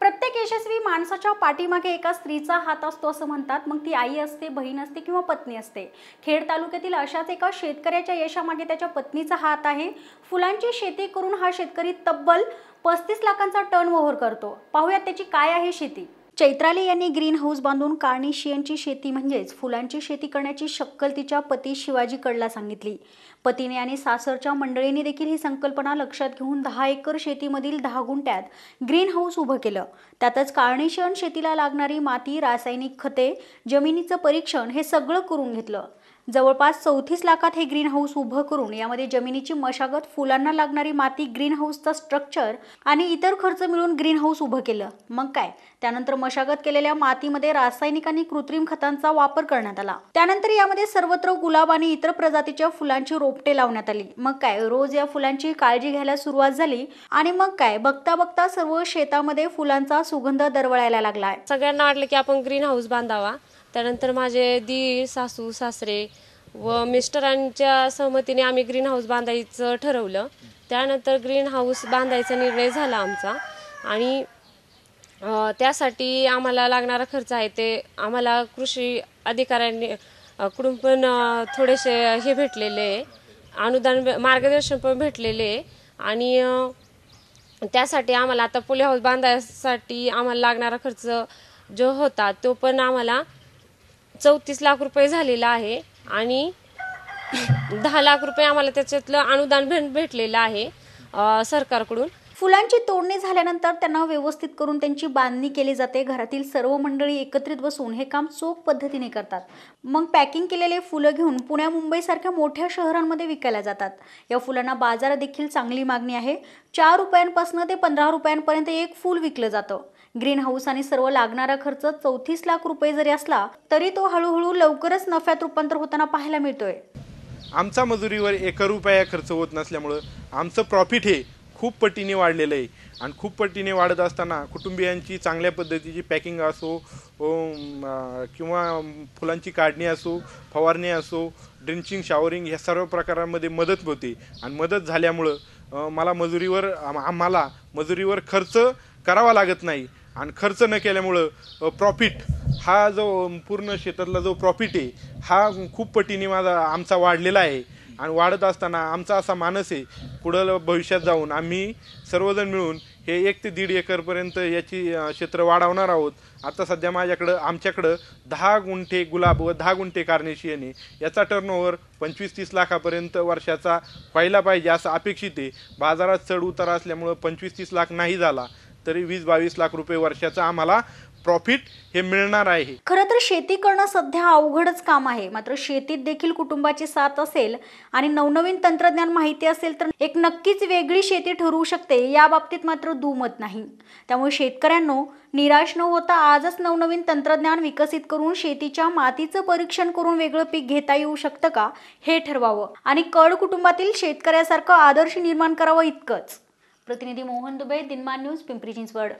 प्रत्येक यशस्वी माणसाच्या पाठीमागे एका स्त्रीचा हात असतो असं म्हणतात मग ती आई असते बहीण असते किंवा पत्नी असते खेड तालुक्यातील अशाच एका शेतकऱ्याच्या यशामागे त्याच्या पत्नीचा हात आहे फुलांची शेती करून हा शेतकरी तब्बल पस्तीस लाखांचा टर्न ओव्हर करतो पाहूयात त्याची काय आहे शेती चैत्राले यांनी ग्रीन हाऊस बांधून कार्निशियनची शेती म्हणजेच फुलांची शेती करण्याची शक्कल तिच्या पती शिवाजी कडला सांगितली पतीने आणि सासरच्या मंडळीने देखील ही संकल्पना लक्षात घेऊन दहा एकर शेतीमधील दहा गुंट्यात ग्रीन हाऊस उभं केलं त्यातच कार्निशियन शेतीला लागणारी माती रासायनिक खते जमिनीचं परीक्षण हे सगळं करून घेतलं जवळपास चौतीस लाखात हे ग्रीन हाऊस उभं करून यामध्ये जमिनीची मशागत फुलांना लागणारी माती ग्रीन हाऊसचा स्ट्रक्चर आणि इतर खर्च मिळून ग्रीन हाऊस उभं केलं मग काय त्यानंतर मशागत केलेल्या मातीमध्ये रासायनिक आणि कृत्रिम खतांचा वापर करण्यात आला त्यानंतर यामध्ये सर्वत्र गुलाब आणि इतर प्रजातीच्या फुलांची रोपटे लावण्यात आली मग काय रोज या फुलांची काळजी घ्यायला सुरुवात झाली आणि मग काय बघता बघता सर्व शेतामध्ये फुलांचा सुगंध दरवळायला लागलाय सगळ्यांना वाटलं की आपण ग्रीन हाऊस बांधावा त्यानंतर माझे दीर सासू सासरे व मिस्टरांच्या सहमतीने आम्ही ग्रीन हाऊस बांधायचं ठरवलं त्यानंतर ग्रीन हाऊस बांधायचा निर्णय झाला आमचा आणि त्यासाठी आम्हाला लागणारा खर्च आहे ते आम्हाला कृषी अधिकाऱ्यांनी कडून पण थोडेसे हे भेटलेले आहे अनुदान मार्गदर्शन पण भेटलेले आहे आणि त्यासाठी आम्हाला आता पोली हाऊस बांधायसाठी आम्हाला लागणारा खर्च जो होता तो पण आम्हाला चौतीस लाख रुपये झालेला आहे आणि दहा लाख रुपये आम्हाला त्याच्यातलं अनुदान भेट भेटलेलं आहे सरकारकडून फुलांची तोडणी झाल्यानंतर त्यांना व्यवस्थित करून त्यांची बांधणी केली जाते घरातील सर्व मंडळी एकत्रित बसून हे काम चोख पद्धतीने करतात मग पॅकिंग केलेले फुलं घेऊन पुण्या मुंबईसारख्या मोठ्या शहरांमध्ये विकायला जातात या फुलांना बाजारात देखील चांगली मागणी आहे चार रुपयांपासून ते पंधरा रुपयांपर्यंत एक फूल विकलं जातं ग्रीन हाऊस आणि सर्व लागणारा खर्च चौतीस लाख रुपये जरी असला तरी तो हळूहळू लवकरच नफ्यात रूपांतर होताना पाहायला मिळतोय आमचा मजुरीवर एका रुपया खर्च होत नसल्यामुळं आमचं प्रॉफिट हे खूप पटीने वाढलेलं आहे आणि खूप पटीने वाढत असताना कुटुंबियांची चांगल्या पद्धतीची पॅकिंग असो किंवा फुलांची काढणी असो फवारणी असो ड्रिंचिंग शावरिंग ह्या सर्व प्रकारांमध्ये मदत होते आणि मदत झाल्यामुळं मला मजुरीवर आम्हाला मजुरीवर खर्च करावा लागत नाही आणि खर्च न केल्यामुळं प्रॉफिट हा जो पूर्ण शेतातला जो प्रॉफिट आहे हा खूप पटीने माझा आमचा वाढलेला आहे आणि वाढत असताना आमचा असा मानस आहे पुढं भविष्यात जाऊन आम्ही सर्वजण मिळून हे एक ते दीड एकरपर्यंत याची क्षेत्र वाढवणार आहोत आता सध्या माझ्याकडं आमच्याकडं दहा गुंठे गुलाब व दहा गुंठे येणे याचा टर्नओव्हर पंचवीस तीस लाखापर्यंत वर्षाचा व्हायला पाहिजे असं अपेक्षित आहे बाजारात चढ उतार असल्यामुळं पंचवीस तीस लाख नाही झाला तरी वीस बावीस लाख रुपये वर्षाचा आम्हाला प्रॉफिट हे मिळणार आहे खरं तर शेती करणं सध्या अवघडच काम आहे मात्र शेतीत देखील कुटुंबाची साथ असेल आणि नवनवीन तंत्रज्ञान माहिती असेल तर एक नक्कीच वेगळी शेती ठरवू शकते या बाबतीत मात्र दुमत नाही त्यामुळे शेतकऱ्यांना निराश न होता आजच नवनवीन तंत्रज्ञान विकसित करून शेतीच्या मातीचं परीक्षण करून वेगळं पीक घेता येऊ शकतं का हे ठरवावं आणि कड कुटुंबातील शेतकऱ्यासारखं आदर्श निर्माण करावं इतकंच प्रतिनिधी मोहन दुबे दिनमान न्यूज पिंपरी चिंचवड